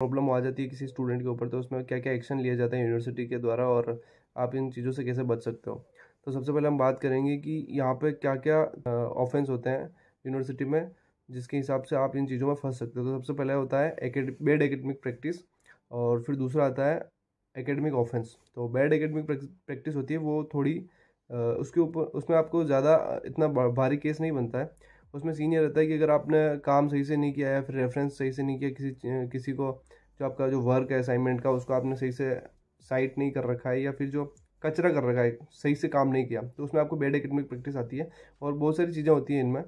problem आ जाती है किसी स्टूडेंट के ऊपर तो उसमें क्या क्या एक्शन लिया जाते हैं यूनिवर्सिटी के द्वारा और आप इन चीज़ों से कैसे बच सकते हो तो सबसे पहले हम बात करेंगे कि यहाँ पे क्या क्या ऑफेंस होते हैं यूनिवर्सिटी में जिसके हिसाब से आप इन चीज़ों में फंस सकते हो तो सबसे पहले होता है बेड एकेडमिक प्रैक्टिस और फिर दूसरा आता है एकेडमिक ऑफेंस तो बेड एकेडमिक प्रैक्टिस होती है वो थोड़ी उसके ऊपर उसमें आपको ज़्यादा इतना भारी केस नहीं बनता है उसमें सीन ये रहता है कि अगर आपने काम सही से नहीं किया या फिर रेफरेंस सही से नहीं किया किसी किसी को जो आपका जो वर्क है असाइनमेंट का उसको आपने सही से साइट नहीं कर रखा है या फिर जो कचरा कर रखा है सही से काम नहीं किया तो उसमें आपको बेड एकेडमिक प्रैक्टिस आती है और बहुत सारी चीज़ें होती हैं इनमें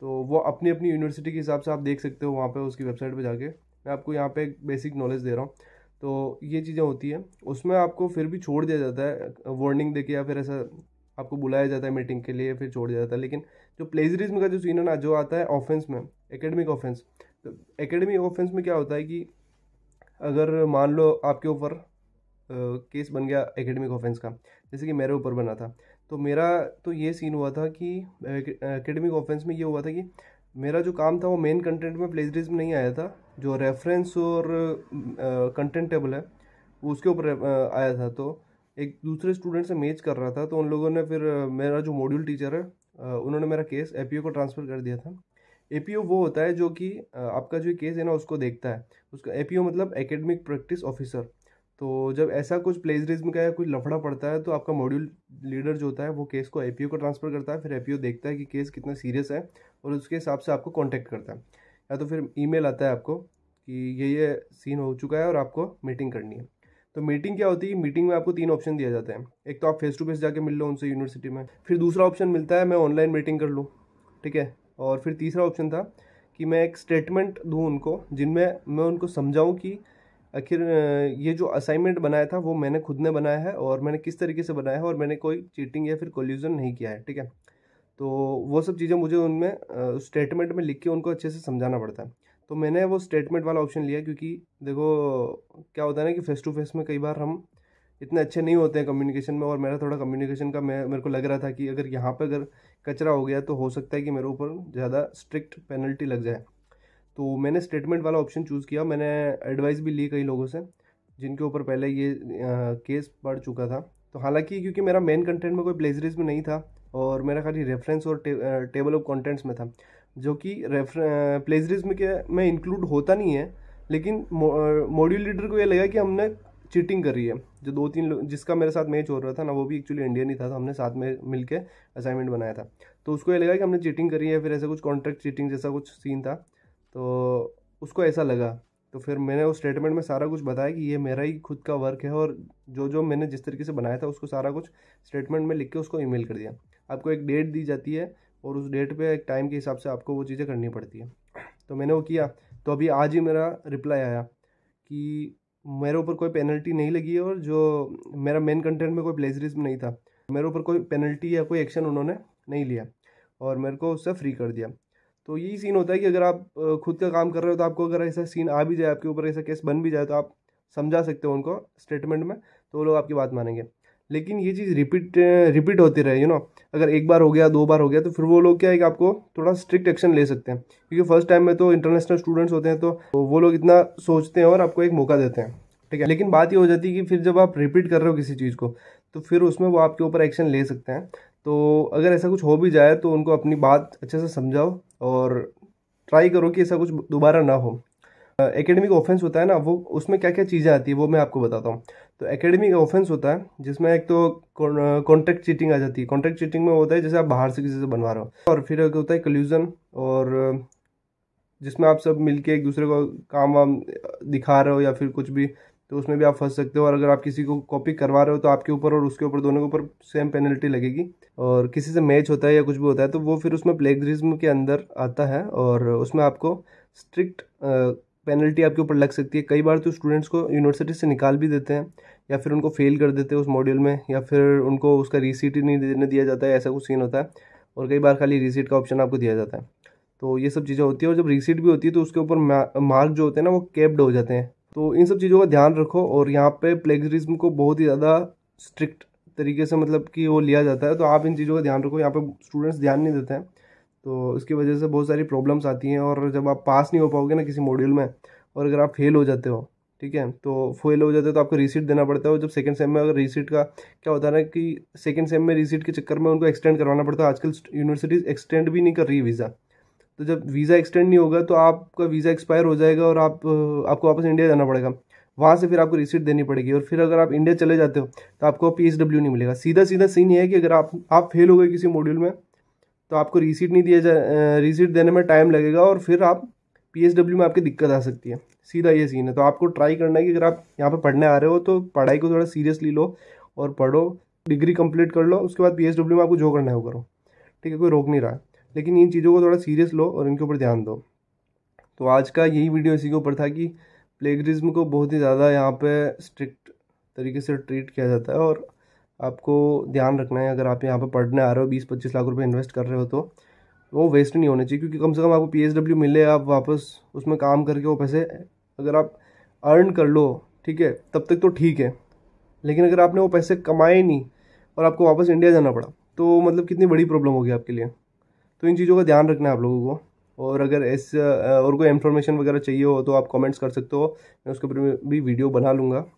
तो वो अपनी अपनी यूनिवर्सिटी के हिसाब से आप देख सकते हो वहाँ पर उसकी वेबसाइट पर जाके मैं आपको यहाँ पे बेसिक नॉलेज दे रहा हूँ तो ये चीज़ें होती है उसमें आपको फिर भी छोड़ दिया जाता है वार्निंग देके या फिर ऐसा आपको बुलाया जाता है मीटिंग के लिए फिर छोड़ दिया जाता है लेकिन जो प्लेजरिज्म का जो सीन है ना जो आता है ऑफेंस में एकेडमिक ऑफेंस तो एकेडमिक ऑफेंस में क्या होता है कि अगर मान लो आपके ऊपर केस बन गया एकेडमिक ऑफेंस का जैसे कि मेरे ऊपर बना था तो मेरा तो ये सीन हुआ था कि एकेडमिक ऑफेंस में ये हुआ था कि मेरा जो काम था वो मेन कंटेंट में प्लेजरिज्म नहीं आया था जो रेफरेंस और कंटेंट टेबल है उसके ऊपर आया था तो एक दूसरे स्टूडेंट से मैच कर रहा था तो उन लोगों ने फिर मेरा जो मॉड्यूल टीचर है उन्होंने मेरा केस ए को ट्रांसफ़र कर दिया था ए वो होता है जो कि आपका जो केस है ना उसको देखता है उसका ए मतलब एकेडमिक प्रैक्टिस ऑफिसर तो जब ऐसा कुछ प्लेजरिज्म का या कुछ लफड़ा पड़ता है तो आपका मॉड्यूल लीडर जो होता है वो केस को ए को ट्रांसफ़र करता है फिर ए देखता है कि केस कितना सीरियस है और उसके हिसाब से आपको कॉन्टैक्ट करता है या तो फिर ई आता है आपको कि ये ये सीन हो चुका है और आपको मीटिंग करनी है तो मीटिंग क्या होती है मीटिंग में आपको तीन ऑप्शन दिया जाता है एक तो आप फेस टू फेस जाके मिल लो उनसे यूनिवर्सिटी में फिर दूसरा ऑप्शन मिलता है मैं ऑनलाइन मीटिंग कर लूँ ठीक है और फिर तीसरा ऑप्शन था कि मैं एक स्टेटमेंट दूँ उनको जिनमें मैं उनको समझाऊँ कि आखिर ये जो असाइनमेंट बनाया था वो मैंने खुद ने बनाया है और मैंने किस तरीके से बनाया है और मैंने कोई चीटिंग या फिर कोल्यूज़न नहीं किया है ठीक है तो वो सब चीज़ें मुझे उनमें स्टेटमेंट में लिख के उनको अच्छे से समझाना पड़ता है तो मैंने वो स्टेटमेंट वाला ऑप्शन लिया क्योंकि देखो क्या होता है ना कि फेस टू फेस में कई बार हम इतने अच्छे नहीं होते हैं कम्युनिकेशन में और मेरा थोड़ा कम्युनिकेशन का मैं मेरे को लग रहा था कि अगर यहाँ पर अगर कचरा हो गया तो हो सकता है कि मेरे ऊपर ज़्यादा स्ट्रिक्ट पेनल्टी लग जाए तो मैंने स्टेटमेंट वाला ऑप्शन चूज़ किया मैंने एडवाइस भी ली कई लोगों से जिनके ऊपर पहले ये केस पड़ चुका था तो हालांकि क्योंकि मेरा मेन कंटेंट में कोई में नहीं था और मेरा खाली रेफरेंस और टे, टेबल ऑफ कंटेंट्स में था जो कि प्लेजरिज्म के में इंक्लूड होता नहीं है लेकिन मॉड्यूल लीडर को ये लगा कि हमने चीटिंग करी है जो दो तीन लोग जिसका मेरे साथ मैच हो रहा था ना वो भी एक्चुअली इंडियन ही था तो हमने साथ में के असाइनमेंट बनाया था तो उसको ये लगा कि हमने चीटिंग करी है फिर ऐसा कुछ कॉन्ट्रैक्ट चीटिंग जैसा कुछ सीन था तो उसको ऐसा लगा तो फिर मैंने उस स्टेटमेंट में सारा कुछ बताया कि ये मेरा ही खुद का वर्क है और जो जो मैंने जिस तरीके से बनाया था उसको सारा कुछ स्टेटमेंट में लिख के उसको ईमेल कर दिया आपको एक डेट दी जाती है और उस डेट पे एक टाइम के हिसाब से आपको वो चीज़ें करनी पड़ती है तो मैंने वो किया तो अभी आज ही मेरा रिप्लाई आया कि मेरे ऊपर कोई पेनल्टी नहीं लगी है और जो मेरा मेन कंटेंट में कोई प्लेजरिज्म नहीं था मेरे ऊपर कोई पेनल्टी या कोई एक्शन उन्होंने नहीं लिया और मेरे को उससे फ्री कर दिया तो यही सीन होता है कि अगर आप खुद का काम कर रहे हो तो आपको अगर ऐसा सीन आ भी जाए आपके ऊपर ऐसा केस बन भी जाए तो आप समझा सकते हो उनको स्टेटमेंट में तो वो लोग आपकी बात मानेंगे लेकिन ये चीज़ रिपीट रिपीट होती रहे यू नो अगर एक बार हो गया दो बार हो गया तो फिर वो लोग क्या है कि आपको थोड़ा स्ट्रिक्ट एक्शन ले सकते हैं क्योंकि फर्स्ट टाइम में तो इंटरनेशनल स्टूडेंट्स होते हैं तो वो लोग इतना सोचते हैं और आपको एक मौका देते हैं ठीक है लेकिन बात ये हो जाती है कि फिर जब आप रिपीट कर रहे हो किसी चीज़ को तो फिर उसमें वो आपके ऊपर एक्शन ले सकते हैं तो अगर ऐसा कुछ हो भी जाए तो उनको अपनी बात अच्छे से समझाओ और ट्राई करो कि ऐसा कुछ दोबारा ना हो एकेडमिक ऑफेंस होता है ना वो उसमें क्या क्या चीज़ें आती है वो मैं आपको बताता हूँ तो एकेडमिक ऑफेंस होता है जिसमें एक तो कॉन्ट्रैक्ट चीटिंग आ जाती है कॉन्ट्रैक्ट चीटिंग में होता है जैसे आप बाहर से किसी से बनवा रहे हो और फिर एक होता है कल्यूज़न और जिसमें आप सब मिल एक दूसरे को काम वाम दिखा रहे हो या फिर कुछ भी तो उसमें भी आप फंस सकते हो और अगर आप किसी को कॉपी करवा रहे हो तो आपके ऊपर और उसके ऊपर दोनों के ऊपर सेम पेनल्टी लगेगी और किसी से मैच होता है या कुछ भी होता है तो वो फिर उसमें प्लेगरिज्म के अंदर आता है और उसमें आपको स्ट्रिक्ट पेनल्टी आपके ऊपर लग सकती है कई बार तो स्टूडेंट्स को यूनिवर्सिटी से निकाल भी देते हैं या फिर उनको फेल कर देते हैं उस मॉड्यूल में या फिर उनको उसका रिसीट ही नहीं देने दिया जाता है ऐसा कुछ सीन होता है और कई बार खाली रिसीट का ऑप्शन आपको दिया जाता है तो ये सब चीज़ें होती है और जब रिसीट भी होती है तो उसके ऊपर मार्क जो होते हैं ना वो कैप्ड हो जाते हैं तो इन सब चीज़ों का ध्यान रखो और यहाँ पे प्लेगरिज्म को बहुत ही ज़्यादा स्ट्रिक्ट तरीके से मतलब कि वो लिया जाता है तो आप इन चीज़ों का ध्यान रखो यहाँ पे स्टूडेंट्स ध्यान नहीं देते हैं तो इसकी वजह से बहुत सारी प्रॉब्लम्स आती हैं और जब आप पास नहीं हो पाओगे ना किसी मॉड्यूल में और अगर आप फेल हो जाते हो ठीक है तो फेल हो जाते हो तो आपको रिसीट देना पड़ता है और जब सेकंड सेम में अगर रिसीट का क्या होता है ना कि सेकंड सेम में रिसीट के चक्कर में उनको एक्सटेंड करवाना पड़ता है आजकल यूनिवर्सिटीज़ एक्सटेंड भी नहीं कर रही वीज़ा तो जब वीज़ा एक्सटेंड नहीं होगा तो आपका वीज़ा एक्सपायर हो जाएगा और आप आपको वापस इंडिया जाना पड़ेगा वहाँ से फिर आपको रिसीट देनी पड़ेगी और फिर अगर आप इंडिया चले जाते हो तो आपको पी नहीं मिलेगा सीधा सीधा सीन ये है कि अगर आप आप फेल हो गए किसी मॉड्यूल में तो आपको रिसीट नहीं दिया जा रिसीट देने में टाइम लगेगा और फिर आप पी में आपकी दिक्कत आ सकती है सीधा ये सीन है तो आपको ट्राई करना है कि अगर आप यहाँ पर पढ़ने आ रहे हो तो पढ़ाई को थोड़ा सीरियसली लो और पढ़ो डिग्री कंप्लीट कर लो उसके बाद पी में आपको जो करना है वो करो ठीक है कोई रोक नहीं रहा है लेकिन इन चीज़ों को थोड़ा सीरियस लो और इनके ऊपर ध्यान दो तो आज का यही वीडियो इसी के ऊपर था कि प्लेगरिज्म को बहुत ही ज़्यादा यहाँ पे स्ट्रिक्ट तरीके से ट्रीट किया जाता है और आपको ध्यान रखना है अगर आप यहाँ पर पढ़ने आ रहे हो बीस पच्चीस लाख रुपये इन्वेस्ट कर रहे हो तो वो वेस्ट नहीं होने चाहिए क्योंकि कम से कम आपको पी एच डब्ल्यू मिले आप वापस उसमें काम करके वो पैसे अगर आप अर्न कर लो ठीक है तब तक तो ठीक है लेकिन अगर आपने वो पैसे कमाए नहीं और आपको वापस इंडिया जाना पड़ा तो मतलब कितनी बड़ी प्रॉब्लम होगी आपके लिए तो इन चीज़ों का ध्यान रखना है आप लोगों को और अगर इस और कोई इन्फॉर्मेशन वगैरह चाहिए हो तो आप कमेंट्स कर सकते हो मैं उसके ऊपर भी वीडियो बना लूँगा